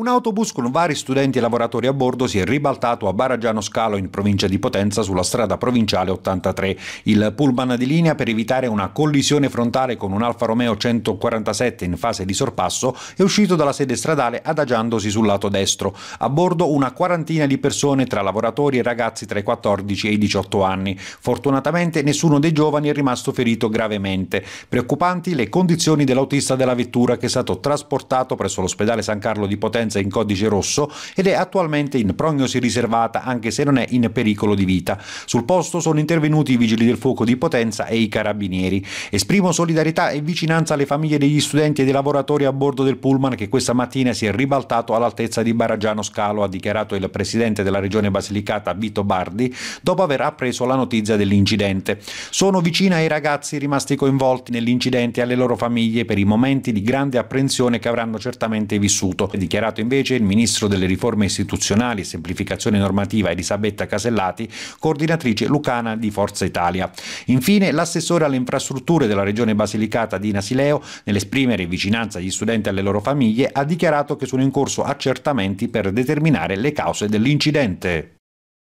Un autobus con vari studenti e lavoratori a bordo si è ribaltato a Baragiano Scalo in provincia di Potenza sulla strada provinciale 83. Il pullman di linea per evitare una collisione frontale con un Alfa Romeo 147 in fase di sorpasso è uscito dalla sede stradale adagiandosi sul lato destro. A bordo una quarantina di persone tra lavoratori e ragazzi tra i 14 e i 18 anni. Fortunatamente nessuno dei giovani è rimasto ferito gravemente. Preoccupanti le condizioni dell'autista della vettura che è stato trasportato presso l'ospedale San Carlo di Potenza sentenza in codice rosso ed è attualmente in prognosi riservata anche se non è in pericolo di vita. Sul posto sono intervenuti i vigili del fuoco di Potenza e i carabinieri. Esprimo solidarietà e vicinanza alle famiglie degli studenti e dei lavoratori a bordo del pullman che questa mattina si è ribaltato all'altezza di Baragiano Scalo, ha dichiarato il presidente della regione Basilicata Vito Bardi dopo aver appreso la notizia dell'incidente. Sono vicina ai ragazzi rimasti coinvolti nell'incidente e alle loro famiglie per i momenti di grande apprensione che avranno certamente vissuto, ha dichiarato criticato invece il ministro delle riforme istituzionali e semplificazione normativa Elisabetta Casellati, coordinatrice lucana di Forza Italia. Infine l'assessore alle infrastrutture della regione basilicata Dina Sileo, nell'esprimere vicinanza agli studenti e alle loro famiglie, ha dichiarato che sono in corso accertamenti per determinare le cause dell'incidente.